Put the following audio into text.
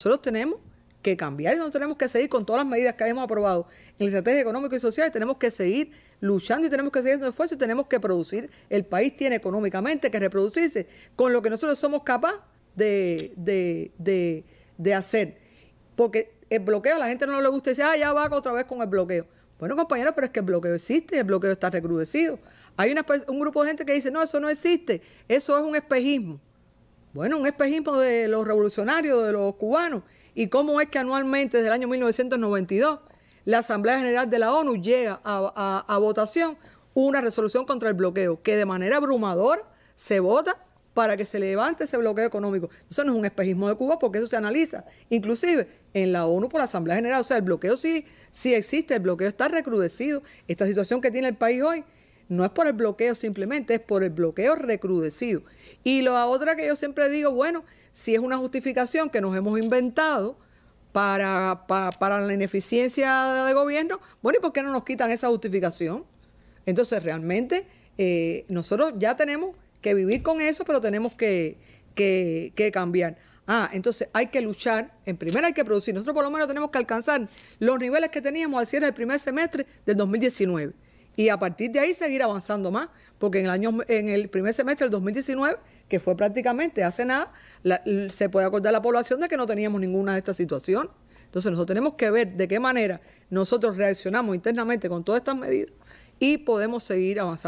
Nosotros tenemos que cambiar y no tenemos que seguir con todas las medidas que hemos aprobado en la estrategia económica y social. Tenemos que seguir luchando y tenemos que seguir haciendo esfuerzo y tenemos que producir. El país tiene económicamente que reproducirse con lo que nosotros somos capaces de, de, de, de, hacer. Porque el bloqueo a la gente no le gusta y ah, ya va otra vez con el bloqueo. Bueno, compañeros, pero es que el bloqueo existe, el bloqueo está recrudecido. Hay una, un grupo de gente que dice, no, eso no existe, eso es un espejismo. Bueno, un espejismo de los revolucionarios, de los cubanos. ¿Y cómo es que anualmente, desde el año 1992, la Asamblea General de la ONU llega a, votación una resolución contra el bloqueo, que de manera abrumadora se vota para que se levante ese bloqueo económico. Eso no es un espejismo de Cuba porque eso se analiza, inclusive en la ONU por la Asamblea General. O sea, el bloqueo sí, sí existe, el bloqueo está recrudecido. Esta situación que tiene el país hoy no es por el bloqueo simplemente, es por el bloqueo recrudecido. Y la otra que yo siempre digo, bueno, si es una justificación que nos hemos inventado para, para, la ineficiencia de gobierno, bueno, ¿y por qué no nos quitan esa justificación? Entonces, realmente, eh, nosotros ya tenemos que vivir con eso, pero tenemos que, que, cambiar. Ah, entonces hay que luchar. En primera hay que producir. Nosotros por lo menos tenemos que alcanzar los niveles que teníamos al cierre del primer semestre del 2019 y a partir de ahí seguir avanzando más, porque en el, año, en el primer semestre del 2019, que fue prácticamente hace nada, se puede acordar la población de que no teníamos ninguna de estas situaciones. Entonces nosotros tenemos que ver de qué manera nosotros reaccionamos internamente con todas estas medidas y podemos seguir avanzando.